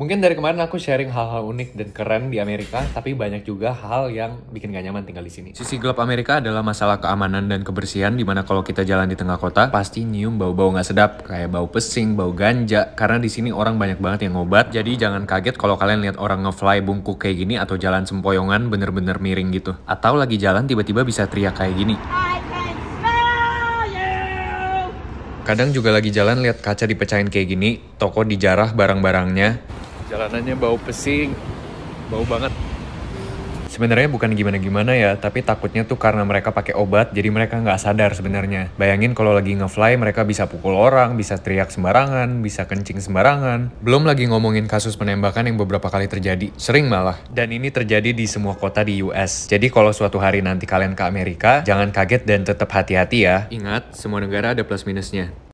Mungkin dari kemarin aku sharing hal-hal unik dan keren di Amerika, tapi banyak juga hal yang bikin gak nyaman tinggal di sini. Sisi gelap Amerika adalah masalah keamanan dan kebersihan, dimana kalau kita jalan di tengah kota, pasti nyium bau-bau gak sedap, kayak bau pesing, bau ganja, karena di sini orang banyak banget yang ngobat, jadi jangan kaget kalau kalian lihat orang ngefly bungkuk kayak gini atau jalan sempoyongan bener-bener miring gitu. Atau lagi jalan tiba-tiba bisa teriak kayak gini. Kadang juga lagi jalan lihat kaca dipecahin kayak gini, toko dijarah barang-barangnya, jalanannya bau pesing bau banget Sebenarnya bukan gimana-gimana ya, tapi takutnya tuh karena mereka pakai obat, jadi mereka nggak sadar sebenarnya. Bayangin kalau lagi ngefly, mereka bisa pukul orang, bisa teriak sembarangan, bisa kencing sembarangan. Belum lagi ngomongin kasus penembakan yang beberapa kali terjadi, sering malah. Dan ini terjadi di semua kota di US. Jadi kalau suatu hari nanti kalian ke Amerika, jangan kaget dan tetap hati-hati ya. Ingat, semua negara ada plus minusnya.